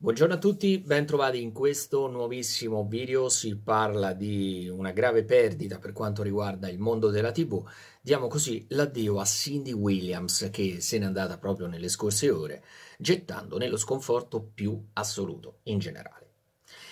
Buongiorno a tutti, bentrovati in questo nuovissimo video. Si parla di una grave perdita per quanto riguarda il mondo della TV. Diamo così l'addio a Cindy Williams che se n'è andata proprio nelle scorse ore, gettando nello sconforto più assoluto in generale.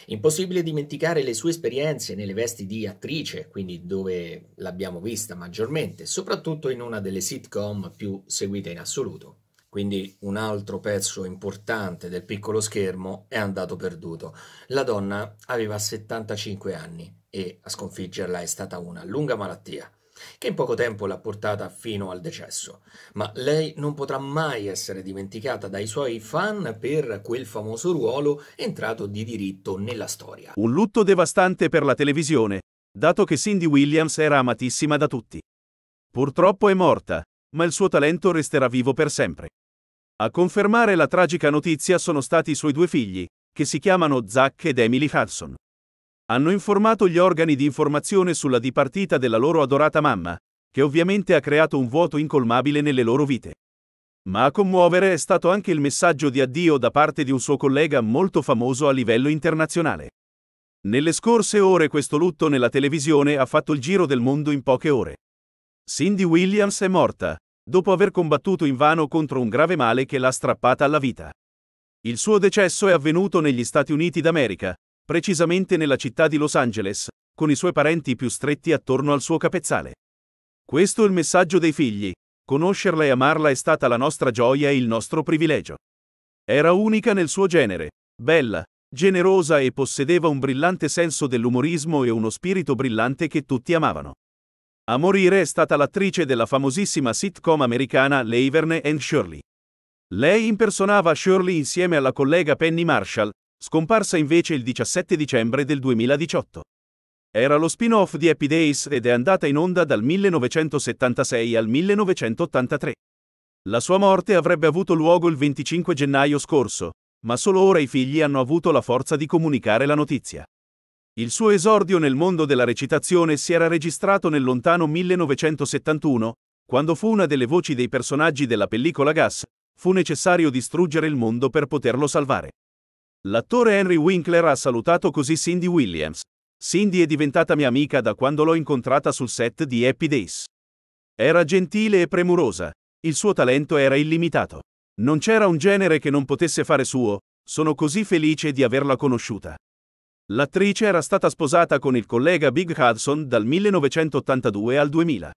Impossibile dimenticare le sue esperienze nelle vesti di attrice, quindi dove l'abbiamo vista maggiormente, soprattutto in una delle sitcom più seguite in assoluto, quindi un altro pezzo importante del piccolo schermo è andato perduto. La donna aveva 75 anni e a sconfiggerla è stata una lunga malattia che in poco tempo l'ha portata fino al decesso. Ma lei non potrà mai essere dimenticata dai suoi fan per quel famoso ruolo entrato di diritto nella storia. Un lutto devastante per la televisione, dato che Cindy Williams era amatissima da tutti. Purtroppo è morta, ma il suo talento resterà vivo per sempre. A confermare la tragica notizia sono stati i suoi due figli, che si chiamano Zach ed Emily Hudson. Hanno informato gli organi di informazione sulla dipartita della loro adorata mamma, che ovviamente ha creato un vuoto incolmabile nelle loro vite. Ma a commuovere è stato anche il messaggio di addio da parte di un suo collega molto famoso a livello internazionale. Nelle scorse ore questo lutto nella televisione ha fatto il giro del mondo in poche ore. Cindy Williams è morta, dopo aver combattuto invano contro un grave male che l'ha strappata alla vita. Il suo decesso è avvenuto negli Stati Uniti d'America, precisamente nella città di Los Angeles, con i suoi parenti più stretti attorno al suo capezzale. Questo è il messaggio dei figli, conoscerla e amarla è stata la nostra gioia e il nostro privilegio. Era unica nel suo genere, bella, generosa e possedeva un brillante senso dell'umorismo e uno spirito brillante che tutti amavano. A morire è stata l'attrice della famosissima sitcom americana Laverne and Shirley. Lei impersonava Shirley insieme alla collega Penny Marshall, scomparsa invece il 17 dicembre del 2018. Era lo spin-off di Happy Days ed è andata in onda dal 1976 al 1983. La sua morte avrebbe avuto luogo il 25 gennaio scorso, ma solo ora i figli hanno avuto la forza di comunicare la notizia. Il suo esordio nel mondo della recitazione si era registrato nel lontano 1971, quando fu una delle voci dei personaggi della pellicola Gas, fu necessario distruggere il mondo per poterlo salvare. L'attore Henry Winkler ha salutato così Cindy Williams. Cindy è diventata mia amica da quando l'ho incontrata sul set di Happy Days. Era gentile e premurosa, il suo talento era illimitato. Non c'era un genere che non potesse fare suo, sono così felice di averla conosciuta. L'attrice era stata sposata con il collega Big Hudson dal 1982 al 2000.